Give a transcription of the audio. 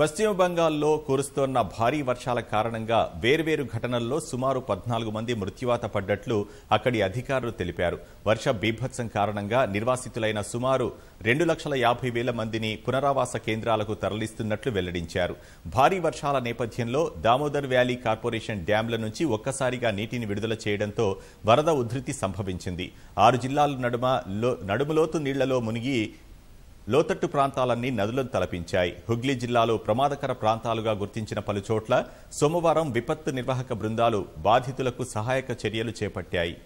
పశ్చిమ బెంగాల్లో కురుస్తోన్న భారీ వర్షాల కారణంగా వేర్వేరు ఘటనల్లో సుమారు పద్నాలుగు మంది మృత్యువాత పడ్డట్లు అక్కడి అధికారులు తెలిపారు వర్ష బీభత్సం కారణంగా నిర్వాసితులైన సుమారు రెండు లక్షల యాభై వేల మందిని పునరావాస కేంద్రాలకు తరలిస్తున్నట్లు వెల్లడించారు భారీ వర్షాల నేపథ్యంలో దామోదర్ వ్యాలీ కార్పొరేషన్ డ్యాంల నుంచి ఒక్కసారిగా నీటిని విడుదల చేయడంతో వరద ఉధృతి సంభవించింది ఆరు జిల్లాల నడుమ నడుములోతు నీళ్లలో మునిగి లోతట్టు ప్రాంతాలన్నీ నదులను తలపించాయి హుగ్లీ జిల్లాలో ప్రమాదకర ప్రాంతాలుగా గుర్తించిన పలుచోట్ల సోమవారం విపత్తు నిర్వాహక బృందాలు బాధితులకు సహాయక చర్యలు చేపట్టాయి